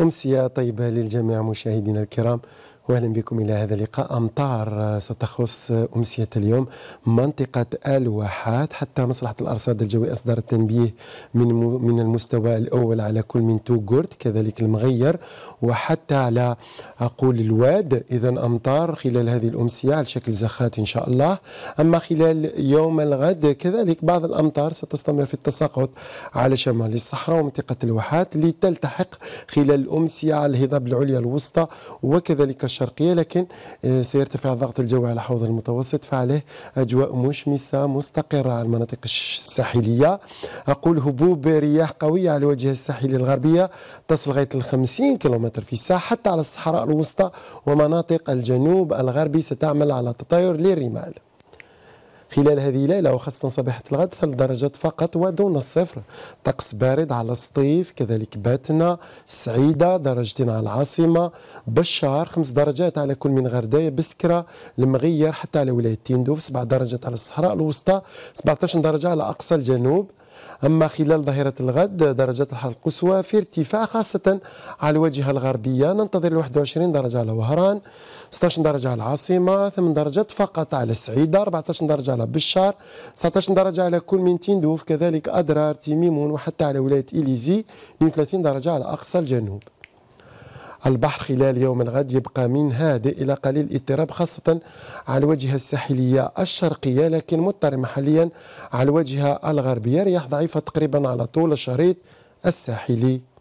أمسية طيبة للجميع مشاهدينا الكرام واهلا بكم الى هذا اللقاء امطار ستخص امسيه اليوم منطقه الواحات حتى مصلحه الارصاد الجوي اصدرت تنبيه من من المستوى الاول على كل من توغورت كذلك المغير وحتى على اقول الواد اذا امطار خلال هذه الامسيه على شكل زخات ان شاء الله اما خلال يوم الغد كذلك بعض الامطار ستستمر في التساقط على شمال الصحراء ومنطقه الواحات لتلتحق خلال الامسيه على الهضاب العليا الوسطى وكذلك الشرقية لكن آه، سيرتفع ضغط الجو على حوض المتوسط فعليه أجواء مشمسة مستقرة على المناطق الساحلية أقول هبوب رياح قوية على وجه الساحل الغربية تصل غاية ال 50 كيلومتر في الساعة حتى على الصحراء الوسطى ومناطق الجنوب الغربي ستعمل على تطاير للرمال خلال هذه الليله وخاصه صباحه الغد ثلاث درجات فقط ودون الصفر طقس بارد على السطيف كذلك باتنا سعيده درجتين على العاصمه بشار خمس درجات على كل من غردايه بسكره المغير حتى على ولايه تندوف سبع درجات على الصحراء الوسطى 17 درجه على اقصى الجنوب أما خلال ظهيرة الغد درجات الحرارة القصوى في ارتفاع خاصة على الواجهة الغربية ننتظر 21 درجة على وهران 16 درجة على العاصمة 8 درجات فقط على السعيدة 14 درجة على بشار 19 درجة على كل من تندوف كذلك أدرار تيميمون وحتى على ولاية إليزي 32 درجة على أقصى الجنوب البحر خلال يوم الغد يبقى من هادئ إلى قليل اضطراب خاصة على الواجهة الساحلية الشرقية لكن مضطر محليا على الواجهة الغربية رياح ضعيفة تقريبا على طول الشريط الساحلي